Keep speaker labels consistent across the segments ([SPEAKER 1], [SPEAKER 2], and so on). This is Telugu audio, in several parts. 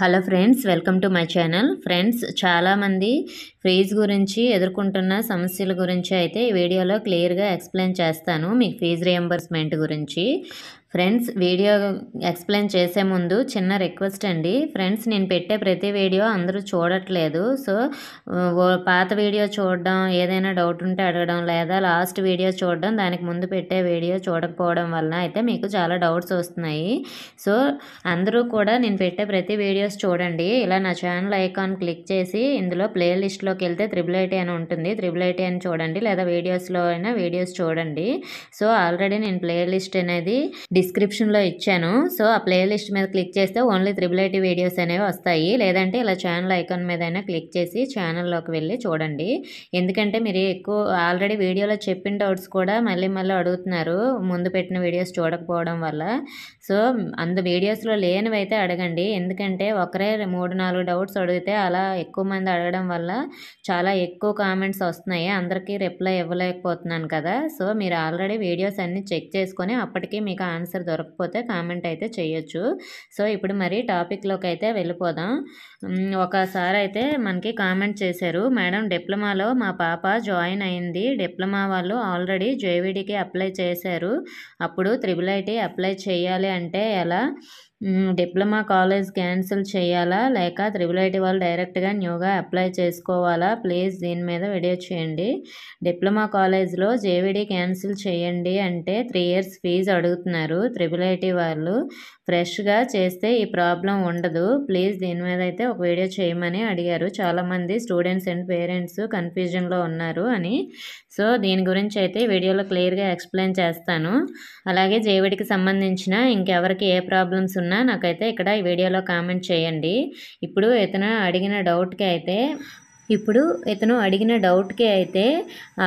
[SPEAKER 1] hello friends welcome to my channel friends చాలామంది ఫ్రీజ్ గురించి ఎదుర్కొంటున్న సమస్యల గురించి అయితే ఈ వీడియోలో క్లియర్గా ఎక్స్ప్లెయిన్ చేస్తాను మీకు ఫీజ్ రియంబర్స్మెంట్ గురించి ఫ్రెండ్స్ వీడియో ఎక్స్ప్లెయిన్ చేసే ముందు చిన్న రిక్వెస్ట్ అండి ఫ్రెండ్స్ నేను పెట్టే ప్రతి వీడియో అందరూ చూడట్లేదు సో పాత వీడియో చూడడం ఏదైనా డౌట్ ఉంటే అడగడం లేదా లాస్ట్ వీడియో చూడడం దానికి ముందు పెట్టే వీడియో చూడకపోవడం వలన అయితే మీకు చాలా డౌట్స్ వస్తున్నాయి సో అందరూ కూడా నేను పెట్టే ప్రతి వీడియోస్ చూడండి ఇలా నా ఛానల్ ఐకాన్ క్లిక్ చేసి ఇందులో ప్లే లిస్ట్లోకి వెళ్తే త్రిబుల్ ఐటీ అని ఉంటుంది త్రిబుల్ ఐటీ అని చూడండి లేదా వీడియోస్లో అయినా వీడియోస్ చూడండి సో ఆల్రెడీ నేను ప్లే లిస్ట్ అనేది డిస్క్రిప్షన్లో ఇచ్చాను సో ఆ ప్లేలిస్ట్ మీద క్లిక్ చేస్తే ఓన్లీ త్రిబుల్ ఐటీ వీడియోస్ అనేవి వస్తాయి లేదంటే ఇలా ఛానల్ ఐకాన్ మీద అయినా క్లిక్ చేసి ఛానల్లోకి వెళ్ళి చూడండి ఎందుకంటే మీరు ఎక్కువ ఆల్రెడీ వీడియోలో చెప్పిన డౌట్స్ కూడా మళ్ళీ మళ్ళీ అడుగుతున్నారు ముందు పెట్టిన వీడియోస్ చూడకపోవడం వల్ల సో అందు వీడియోస్లో లేనివైతే అడగండి ఎందుకంటే ఒకరే మూడు నాలుగు డౌట్స్ అడిగితే అలా ఎక్కువ మంది అడగడం వల్ల చాలా ఎక్కువ కామెంట్స్ వస్తున్నాయి అందరికీ రిప్లై ఇవ్వలేకపోతున్నాను కదా సో మీరు ఆల్రెడీ వీడియోస్ అన్నీ చెక్ చేసుకొని అప్పటికీ మీకు ఆన్సర్ ఆన్సర్ దొరకకపోతే కామెంట్ అయితే చేయొచ్చు సో ఇప్పుడు మరి టాపిక్లోకి అయితే వెళ్ళిపోదాం ఒకసారి అయితే మనకి కామెంట్ చేశారు మేడం డిప్లొమాలో మా పాప జాయిన్ అయింది డిప్లొమా వాళ్ళు ఆల్రెడీ జేవిడికి అప్లై చేశారు అప్పుడు త్రిబుల్ ఐటీ అప్లై చేయాలి అంటే ఎలా డిప్లొమా కాలేజ్ క్యాన్సిల్ చేయాలా లేక త్రిబుల్ ఐటీ వాళ్ళు డైరెక్ట్గా న్యూగా అప్లై చేసుకోవాలా ప్లీజ్ దీని మీద వీడియో చేయండి డిప్లొమా కాలేజ్లో జేవిడి క్యాన్సిల్ చేయండి అంటే త్రీ ఇయర్స్ ఫీజు అడుగుతున్నారు త్రిబుల్ ఐటీ వాళ్ళు ఫ్రెష్గా చేస్తే ఈ ప్రాబ్లం ఉండదు ప్లీజ్ దీని మీద అయితే ఒక వీడియో చేయమని అడిగారు చాలామంది స్టూడెంట్స్ అండ్ పేరెంట్స్ కన్ఫ్యూజన్లో ఉన్నారు అని సో దీని గురించి అయితే వీడియోలో క్లియర్గా ఎక్స్ప్లెయిన్ చేస్తాను అలాగే జేవిడికి సంబంధించిన ఇంకెవరికి ఏ ప్రాబ్లమ్స్ ఉన్నా నాకైతే ఇక్కడ ఈ వీడియోలో కామెంట్ చేయండి ఇప్పుడు ఇతను అడిగిన డౌట్కి అయితే ఇప్పుడు ఇతను అడిగిన డౌట్కి అయితే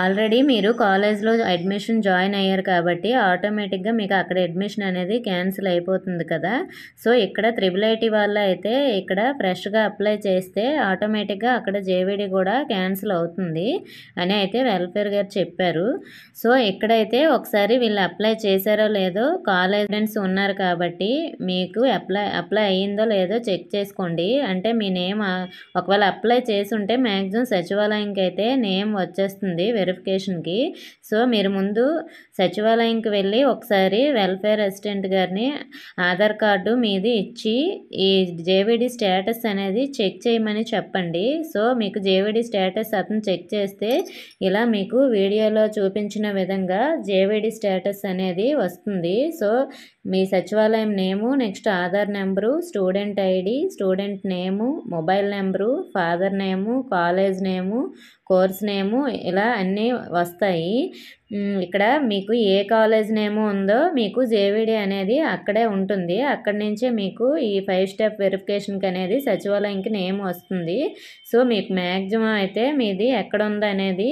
[SPEAKER 1] ఆల్రెడీ మీరు కాలేజ్లో అడ్మిషన్ జాయిన్ అయ్యారు కాబట్టి ఆటోమేటిక్గా మీకు అక్కడ అడ్మిషన్ అనేది క్యాన్సిల్ అయిపోతుంది కదా సో ఇక్కడ త్రిబుల్ ఐటీ వాళ్ళ అయితే ఇక్కడ ఫ్రెష్గా అప్లై చేస్తే ఆటోమేటిక్గా అక్కడ జేవిడి కూడా క్యాన్సిల్ అవుతుంది అని అయితే వెల్ఫేర్ గారు చెప్పారు సో ఇక్కడైతే ఒకసారి వీళ్ళు అప్లై చేశారో లేదో కాలేజ్ స్టూడెంట్స్ ఉన్నారు కాబట్టి మీకు అప్లై అప్లై అయ్యిందో లేదో చెక్ చేసుకోండి అంటే మీ నేమ్ ఒకవేళ అప్లై చేసి ఉంటే మ్యాక్సిమం సచివాలయంకి అయితే నేమ్ వచ్చేస్తుంది వెరిఫికేషన్కి సో మీరు ముందు సచివాలయంకి వెళ్ళి ఒకసారి వెల్ఫేర్ అసిస్టెంట్ గారిని ఆధార్ కార్డు మీది ఇచ్చి ఈ జేవిడి స్టేటస్ అనేది చెక్ చేయమని చెప్పండి సో మీకు జేవిడి స్టేటస్ అతను చెక్ చేస్తే ఇలా మీకు వీడియోలో చూపించిన విధంగా జేవిడి స్టేటస్ అనేది వస్తుంది సో మీ సచివాలయం name next Aadhaar number student ID student name mobile number father name college name course name ఇలా అన్నీ వస్తాయి ఇక్కడ మీకు ఏ కాలేజ్ నేము ఉందో మీకు జేవిడి అనేది అక్కడే ఉంటుంది అక్కడి నుంచే మీకు ఈ ఫైవ్ స్టెప్ వెరిఫికేషన్కి అనేది సచివాలయంకి నేమ్ వస్తుంది సో మీకు మ్యాక్సిమం అయితే మీది ఎక్కడ ఉందనేది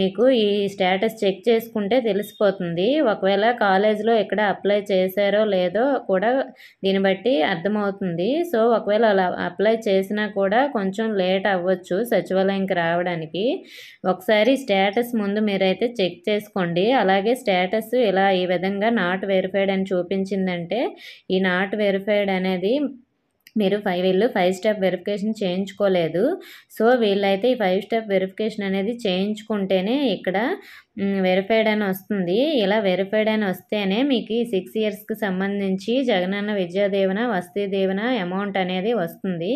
[SPEAKER 1] మీకు ఈ స్టేటస్ చెక్ చేసుకుంటే తెలిసిపోతుంది ఒకవేళ కాలేజ్లో ఎక్కడ అప్లై చేశారో లేదో కూడా దీన్ని బట్టి అర్థమవుతుంది సో ఒకవేళ అలా అప్లై చేసినా కూడా కొంచెం లేట్ అవ్వచ్చు సచివాలయంకి రావడానికి ఒకసారి స్టేటస్ ముందు మీరైతే చెక్ చేసుకోండి అలాగే స్టేటస్ ఇలా ఈ విధంగా నాట్ వెరిఫైడ్ అని చూపించిందంటే ఈ నాట్ వెరిఫైడ్ అనేది మీరు ఫైవ్ వీళ్ళు ఫైవ్ స్టెప్ వెరిఫికేషన్ చేయించుకోలేదు సో వీళ్ళైతే ఈ ఫైవ్ స్టెప్ వెరిఫికేషన్ అనేది చేయించుకుంటేనే ఇక్కడ వెరిఫైడ్ అని వస్తుంది ఇలా వెరిఫైడ్ అని వస్తేనే మీకు ఈ సిక్స్ ఇయర్స్కి సంబంధించి జగనన్న విద్యా దీవెన వస్తీ దీవెన అమౌంట్ అనేది వస్తుంది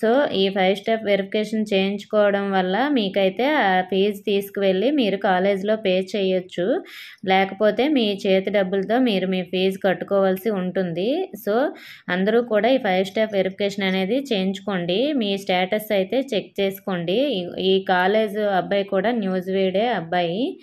[SPEAKER 1] సో ఈ ఫైవ్ స్టెప్ వెరిఫికేషన్ చేయించుకోవడం వల్ల మీకైతే ఆ ఫీజు తీసుకువెళ్ళి మీరు కాలేజీలో పే చేయొచ్చు లేకపోతే మీ చేతి డబ్బులతో మీరు మీ ఫీజు కట్టుకోవాల్సి ఉంటుంది సో అందరూ కూడా ఈ ఫైవ్ స్టెప్ వెరిఫికేషన్ అనేది చేయించుకోండి మీ స్టేటస్ అయితే చెక్ చేసుకోండి ఈ కాలేజ్ అబ్బాయి కూడా న్యూస్ వీడే అబ్బాయి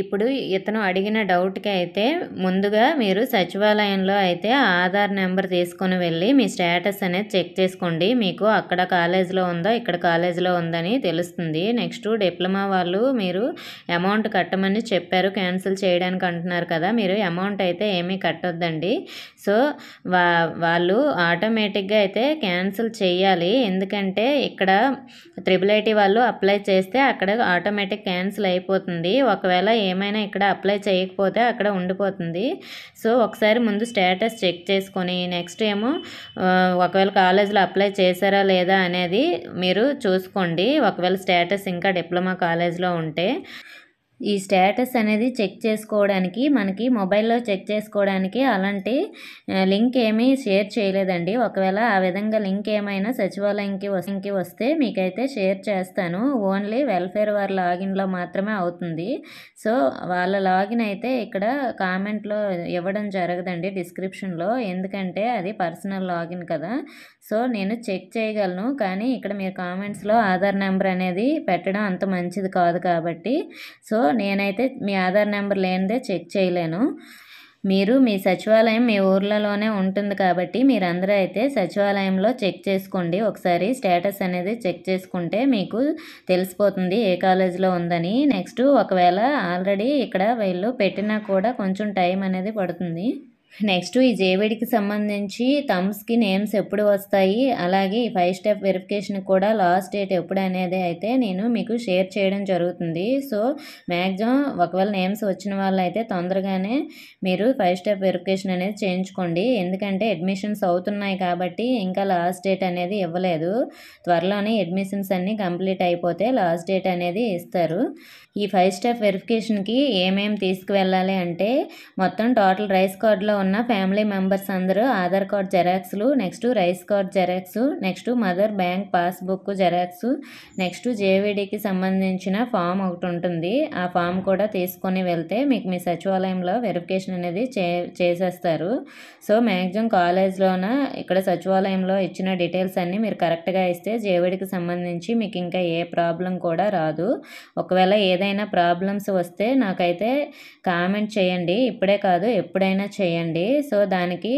[SPEAKER 1] ఇప్పుడు ఇతను అడిగిన డౌట్కి అయితే ముందుగా మీరు సచివాలయంలో అయితే ఆధార్ నెంబర్ తీసుకొని వెళ్ళి మీ స్టేటస్ అనేది చెక్ చేసుకోండి మీకు అక్కడ కాలేజీలో ఉందో ఇక్కడ కాలేజీలో ఉందని తెలుస్తుంది నెక్స్ట్ డిప్లొమా వాళ్ళు మీరు అమౌంట్ కట్టమని చెప్పారు క్యాన్సిల్ చేయడానికి అంటున్నారు కదా మీరు అమౌంట్ అయితే ఏమీ కట్టొద్దండి సో వా వాళ్ళు ఆటోమేటిక్గా అయితే క్యాన్సిల్ చేయాలి ఎందుకంటే ఇక్కడ ట్రిబుల్ ఐటీ వాళ్ళు అప్లై చేస్తే అక్కడ ఆటోమేటిక్ క్యాన్సిల్ అయిపోతుంది ఒకవేళ ఏమైనా ఇక్కడ అప్లై చేయకపోతే అక్కడ ఉండిపోతుంది సో ఒకసారి ముందు స్టేటస్ చెక్ చేసుకొని నెక్స్ట్ ఏమో ఒకవేళ కాలేజీలో అప్లై చేశారా లేదా అనేది మీరు చూసుకోండి ఒకవేళ స్టేటస్ ఇంకా డిప్లొమా కాలేజ్లో ఉంటే ఈ స్టేటస్ అనేది చెక్ చేసుకోవడానికి మనకి మొబైల్లో చెక్ చేసుకోవడానికి అలాంటి లింక్ ఏమీ షేర్ చేయలేదండి ఒకవేళ ఆ విధంగా లింక్ ఏమైనా సచివాలయంకి వస్తుంది వస్తే మీకైతే షేర్ చేస్తాను ఓన్లీ వెల్ఫేర్ వారి లాగిన్లో మాత్రమే అవుతుంది సో వాళ్ళ లాగిన్ అయితే ఇక్కడ కామెంట్లో ఇవ్వడం జరగదండి డిస్క్రిప్షన్లో ఎందుకంటే అది పర్సనల్ లాగిన్ కదా సో నేను చెక్ చేయగలను కానీ ఇక్కడ మీరు కామెంట్స్లో ఆధార్ నెంబర్ అనేది పెట్టడం అంత మంచిది కాదు కాబట్టి సో నేనైతే మీ ఆధార్ నెంబర్ లేనిదే చెక్ చేయలేను మీరు మీ సచివాలయం మీ ఊర్లలోనే ఉంటుంది కాబట్టి మీరందరూ అయితే సచివాలయంలో చెక్ చేసుకోండి ఒకసారి స్టేటస్ అనేది చెక్ చేసుకుంటే మీకు తెలిసిపోతుంది ఏ కాలేజీలో ఉందని నెక్స్ట్ ఒకవేళ ఆల్రెడీ ఇక్కడ వీళ్ళు పెట్టినా కూడా కొంచెం టైం అనేది పడుతుంది నెక్స్ట్ ఈ జేవిడికి సంబంధించి థమ్స్కి నేమ్స్ ఎప్పుడు వస్తాయి అలాగే ఈ ఫైవ్ స్టెప్ వెరిఫికేషన్ కూడా లాస్ట్ డేట్ ఎప్పుడు అనేది అయితే నేను మీకు షేర్ చేయడం జరుగుతుంది సో మ్యాక్సిమం ఒకవేళ నేమ్స్ వచ్చిన వాళ్ళు అయితే తొందరగానే మీరు ఫైవ్ స్టెప్ వెరిఫికేషన్ అనేది చేయించుకోండి ఎందుకంటే అడ్మిషన్స్ అవుతున్నాయి కాబట్టి ఇంకా లాస్ట్ డేట్ అనేది ఇవ్వలేదు త్వరలోనే అడ్మిషన్స్ అన్నీ కంప్లీట్ అయిపోతే లాస్ట్ డేట్ అనేది ఇస్తారు ఈ ఫైవ్ స్టెప్ వెరిఫికేషన్కి ఏమేమి తీసుకువెళ్ళాలి అంటే మొత్తం టోటల్ రైస్ కార్డులో ఉన్న ఫ్యామిలీ మెంబర్స్ అందరూ ఆధార్ కార్డ్ జెరాక్స్లు next rice card xerox next mother bank passbook xerox next జేవీడీకి సంబంధించిన ఫామ్ ఒకటి ఉంటుంది ఆ ఫామ్ కూడా తీసుకొని వెళ్తే మీకు మీ సచివాలయంలో వెరిఫికేషన్ అనేది చే చేసేస్తారు సో మ్యాక్సిమం కాలేజ్లోన ఇక్కడ సచివాలయంలో ఇచ్చిన డీటెయిల్స్ అన్నీ మీరు కరెక్ట్గా ఇస్తే జేవీడికి సంబంధించి మీకు ఇంకా ఏ ప్రాబ్లం కూడా రాదు ఒకవేళ ఏదైనా ప్రాబ్లమ్స్ వస్తే నాకైతే కామెంట్ చేయండి ఇప్పుడే కాదు ఎప్పుడైనా చేయండి అండి సో దానికి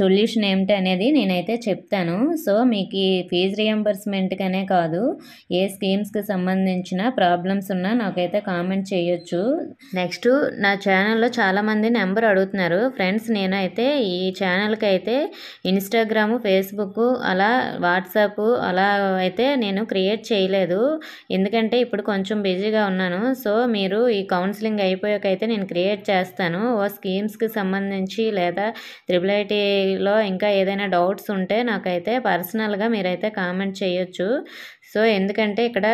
[SPEAKER 1] సొల్యూషన్ ఏమిటి అనేది నేనైతే చెప్తాను సో మీకు ఈ ఫీజు రియంబర్స్మెంట్కనే కాదు ఏ స్కీమ్స్కి సంబంధించిన ప్రాబ్లమ్స్ ఉన్నా నాకైతే కామెంట్ చేయొచ్చు నెక్స్ట్ నా ఛానల్లో చాలామంది నెంబర్ అడుగుతున్నారు ఫ్రెండ్స్ నేనైతే ఈ ఛానల్కి అయితే ఇన్స్టాగ్రాము ఫేస్బుక్ అలా వాట్సాప్ అలా అయితే నేను క్రియేట్ చేయలేదు ఎందుకంటే ఇప్పుడు కొంచెం బిజీగా ఉన్నాను సో మీరు ఈ కౌన్సిలింగ్ అయిపోయాకైతే నేను క్రియేట్ చేస్తాను ఓ స్కీమ్స్కి సంబంధించి లేదా త్రిబుల్ ఐటీ రెసిపీలో ఇంకా ఏదైనా డౌట్స్ ఉంటే నాకైతే పర్సనల్గా మీరైతే కామెంట్ చేయొచ్చు సో ఎందుకంటే ఇక్కడ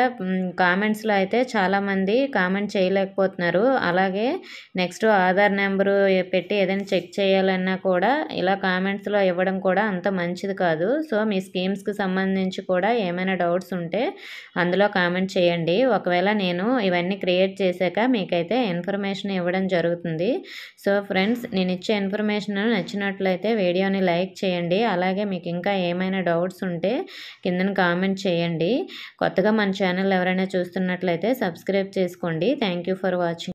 [SPEAKER 1] కామెంట్స్లో అయితే చాలామంది కామెంట్ చేయలేకపోతున్నారు అలాగే నెక్స్ట్ ఆధార్ నెంబరు పెట్టి ఏదైనా చెక్ చేయాలన్నా కూడా ఇలా కామెంట్స్లో ఇవ్వడం కూడా అంత మంచిది కాదు సో మీ స్కీమ్స్కి సంబంధించి కూడా ఏమైనా డౌట్స్ ఉంటే అందులో కామెంట్ చేయండి ఒకవేళ నేను ఇవన్నీ క్రియేట్ చేశాక మీకైతే ఇన్ఫర్మేషన్ ఇవ్వడం జరుగుతుంది సో ఫ్రెండ్స్ నేను ఇచ్చే ఇన్ఫర్మేషన్ నచ్చినట్లయితే వేడి వీడియోని లైక్ చేయండి అలాగే మీకు ఇంకా ఏమైనా డౌట్స్ ఉంటే కిందన కామెంట్ చేయండి కొత్తగా మన ఛానల్ ఎవరైనా చూస్తున్నట్లయితే సబ్స్క్రైబ్ చేసుకోండి థ్యాంక్ ఫర్ వాచింగ్